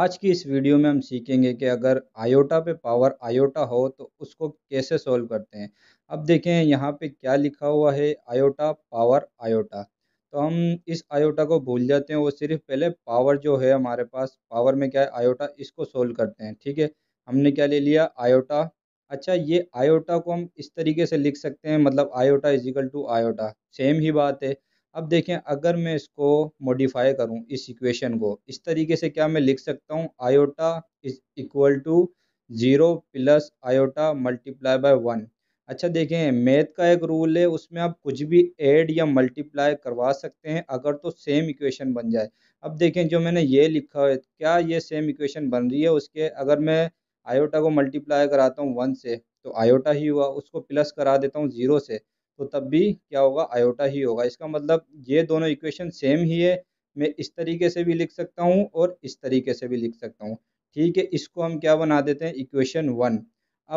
आज की इस वीडियो में हम सीखेंगे कि अगर आयोटा पे पावर आयोटा हो तो उसको कैसे सॉल्व करते हैं अब देखें यहाँ पे क्या लिखा हुआ है आयोटा पावर आयोटा तो हम इस आयोटा को भूल जाते हैं वो सिर्फ पहले पावर जो है हमारे पास पावर में क्या है आयोटा इसको सोल्व करते हैं ठीक है हमने क्या ले लिया आयोटा अच्छा ये आयोटा को हम इस तरीके से लिख सकते हैं मतलब iota is equal to iota same ही बात है अब देखें अगर मैं इसको मॉडिफाई करूं इस इक्वेशन को इस तरीके से क्या मैं लिख सकता हूं iota is equal to zero plus iota multiply by one अच्छा देखें मैथ का एक रूल है उसमें आप कुछ भी ऐड या मल्टीप्लाई करवा सकते हैं अगर तो सेम इक्वेशन बन जाए अब देखें जो मैंने ये लिखा है क्या ये सेम इक्वेशन बन रही है उसके अगर मैं आयोटा को मल्टीप्लाई कराता हूँ वन से तो आयोटा ही हुआ उसको प्लस करा देता हूँ ज़ीरो से तो तब भी क्या होगा आयोटा ही होगा इसका मतलब ये दोनों इक्वेशन सेम ही है मैं इस तरीके से भी लिख सकता हूँ और इस तरीके से भी लिख सकता हूँ ठीक है इसको हम क्या बना देते हैं इक्वेशन वन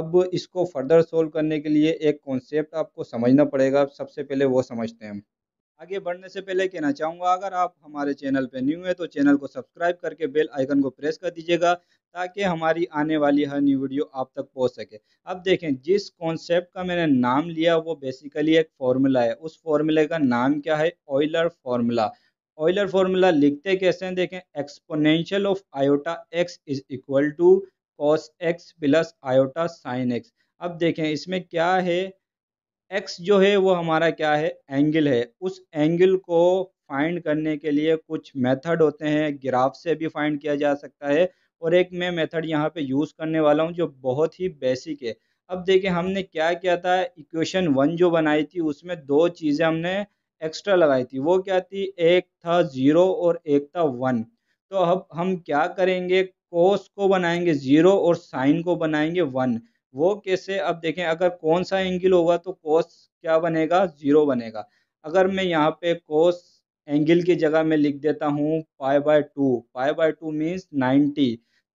अब इसको फर्दर सोल्व करने के लिए एक कॉन्सेप्ट आपको समझना पड़ेगा सबसे पहले वो समझते हैं हम आगे बढ़ने से पहले कहना चाहूँगा अगर आप हमारे चैनल पर न्यू हैं तो चैनल को सब्सक्राइब करके बेल आइकन को प्रेस कर दीजिएगा ताकि हमारी आने वाली हर न्यू वीडियो आप तक पहुंच सके अब देखें जिस कॉन्सेप्ट का मैंने नाम लिया वो बेसिकली एक फार्मूला है उस फार्मूले का नाम क्या है ऑयलर फार्मूला ऑयलर फार्मूला लिखते कैसे हैं देखें exponential of iota x is equal to cos x plus iota sine x अब देखें इसमें क्या है एक्स जो है वो हमारा क्या है एंगल है उस एंगल को फाइंड करने के लिए कुछ मेथड होते हैं ग्राफ से भी फाइंड किया जा सकता है और एक मैं मेथड यहाँ पे यूज़ करने वाला हूँ जो बहुत ही बेसिक है अब देखिए हमने क्या किया था इक्वेशन वन जो बनाई थी उसमें दो चीज़ें हमने एक्स्ट्रा लगाई थी वो क्या थी एक था ज़ीरो और एक था वन तो अब हम क्या करेंगे कोस को बनाएंगे ज़ीरो और साइन को बनाएंगे वन वो कैसे अब देखें अगर कौन सा एंगल होगा तो कोस क्या बनेगा ज़ीरो बनेगा अगर मैं यहाँ पे कोस एंगल की जगह मैं लिख देता हूँ pi by two pi by two means ninety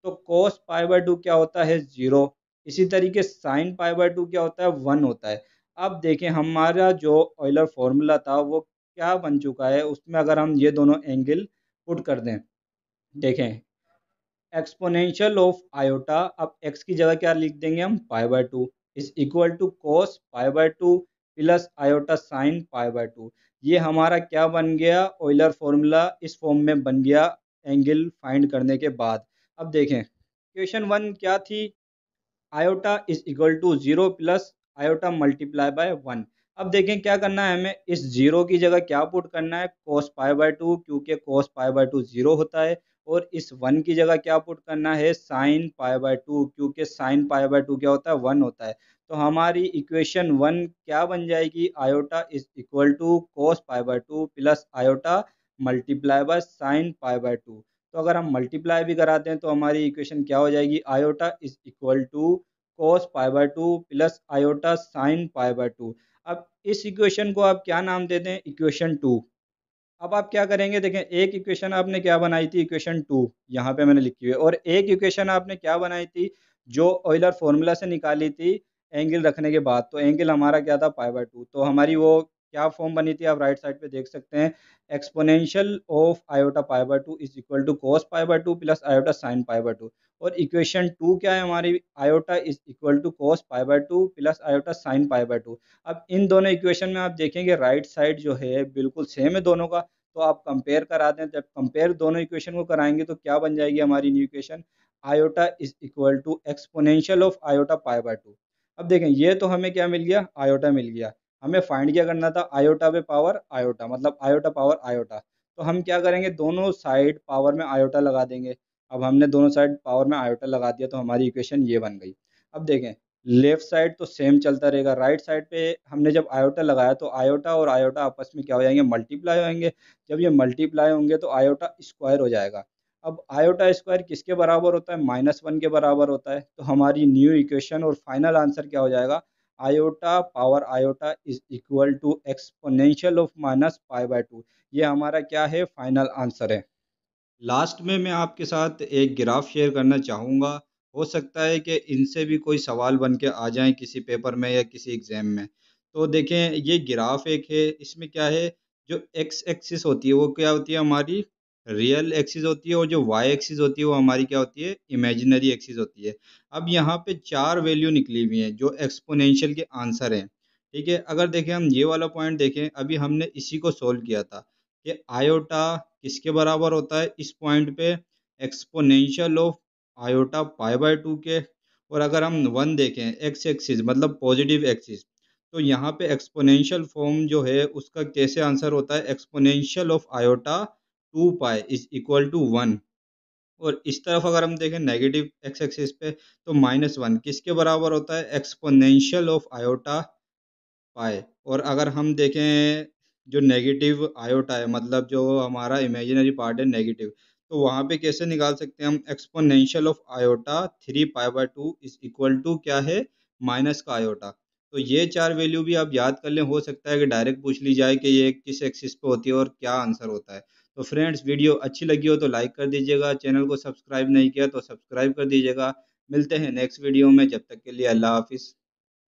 तो कोस पाई बाय टू क्या होता है ज़ीरो इसी तरीके साइन पाई बाय टू क्या होता है वन होता है अब देखें हमारा जो ऑयलर फॉर्मूला था वो क्या बन चुका है उसमें अगर हम ये दोनों एंगल पुट कर दें देखें एक्सपोनेंशियल ऑफ आयोटा अब एक्स की जगह क्या लिख देंगे हम pi by two is equal to cos pi by two plus iota sine pi by two ये हमारा क्या बन गया ऑयलर फॉर्मूला इस फॉर्म में बन गया एंगल फाइंड करने के बाद अब देखें क्वेश्चन वन क्या थी iota is equal to zero plus iota multiply by one अब देखें क्या करना है हमें इस जीरो की जगह क्या पुट करना है कॉस पाई बाय टू क्योंकि cos pi by two zero होता है और इस वन की जगह क्या पुट करना है साइन पाए बाय टू क्योंकि साइन पाए बाय टू क्या होता है वन होता है तो हमारी इक्वेशन वन क्या बन जाएगी iota is equal to cos pi by two plus iota multiply by sine pi by two तो अगर हम मल्टीप्लाई भी कराते हैं तो हमारी इक्वेशन क्या हो जाएगी iota is equal to cos pi by two plus iota sine pi by two अब इस इक्वेशन को आप क्या नाम देते हैं इक्वेशन टू अब आप क्या करेंगे देखें एक इक्वेशन आपने क्या बनाई थी इक्वेशन टू यहाँ पे मैंने लिखी हुई और एक इक्वेशन आपने क्या बनाई थी जो ऑयलर फॉर्मूला से निकाली थी एंगल रखने के बाद तो एंगल हमारा क्या था पाई बाय टू तो हमारी वो क्या फॉर्म बनी थी आप राइट साइड पे देख सकते हैं exponential of iota pi by two is equal to cos pi by two plus iota sine pi by two और इक्वेशन टू क्या है हमारी iota is equal to cos pi by two plus iota sine pi by two अब इन दोनों इक्वेशन में आप देखेंगे राइट साइड जो है बिल्कुल सेम है दोनों का तो आप कंपेयर करा दें जब कंपेयर दोनों इक्वेशन को कराएंगे तो क्या बन जाएगी हमारी new equation iota is equal to exponential of iota pi by two अब देखें ये तो हमें क्या मिल गया आयोटा मिल गया हमें फाइंड क्या करना था आयोटा पे पावर आयोटा मतलब आयोटा पावर आयोटा तो हम क्या करेंगे दोनों साइड पावर में आयोटा लगा देंगे अब हमने दोनों साइड पावर में आयोटा लगा दिया तो हमारी इक्वेशन ये बन गई अब देखें लेफ़्ट साइड तो सेम चलता रहेगा राइट साइड पे हमने जब आयोटा लगाया तो आयोटा और आयोटा आपस में क्या हो जाएंगे मल्टीप्लाई होंगे जब ये मल्टीप्लाई होंगे तो आयोटा स्क्वायर हो जाएगा अब आयोटा स्क्वायर किसके बराबर होता है माइनस वन के बराबर होता है तो हमारी न्यू इक्वेशन और फाइनल आंसर क्या हो जाएगा iota power iota is equal to exponential of minus pi by two ये हमारा क्या है फाइनल आंसर है लास्ट में मैं आपके साथ एक ग्राफ शेयर करना चाहूँगा हो सकता है कि इनसे भी कोई सवाल बन के आ जाए किसी पेपर में या किसी एग्ज़ाम में तो देखें ये ग्राफ एक है इसमें क्या है जो एक्स एक्सिस होती है वो क्या होती है हमारी रियल एक्सिस होती है और जो वाई एक्सिस होती है वो हमारी क्या होती है इमेजिनरी एक्सिस होती है अब यहाँ पे चार वैल्यू निकली हुई हैं जो एक्सपोनेंशियल के आंसर हैं ठीक है अगर देखें हम ये वाला पॉइंट देखें अभी हमने इसी को सोल्व किया था कि आयोटा किसके बराबर होता है इस पॉइंट पे exponential of iota pi by two के और अगर हम वन देखें एक्स एक्सिस मतलब पॉजिटिव एक्सिस तो यहाँ पे एक्सपोनेंशियल फॉर्म जो है उसका कैसे आंसर होता है exponential of iota two pi is equal to one और इस तरफ अगर हम देखें नेगेटिव एक्स एक्सिस पे तो माइनस वन किसके बराबर होता है एक्सपोनेंशियल ऑफ आयोटा पाए और अगर हम देखें जो नेगेटिव आयोटा है मतलब जो हमारा इमेजिनरी पार्ट है नेगेटिव तो वहाँ पे कैसे निकाल सकते हैं हम exponential of iota three pi by two is equal to क्या है माइनस का आयोटा तो ये चार वैल्यू भी आप याद कर लें हो सकता है कि डायरेक्ट पूछ ली जाए कि ये किस एक्सिस पे होती है और क्या आंसर होता है तो फ्रेंड्स वीडियो अच्छी लगी हो तो लाइक कर दीजिएगा चैनल को सब्सक्राइब नहीं किया तो सब्सक्राइब कर दीजिएगा मिलते हैं नेक्स्ट वीडियो में जब तक के लिए अल्लाह हाफिज़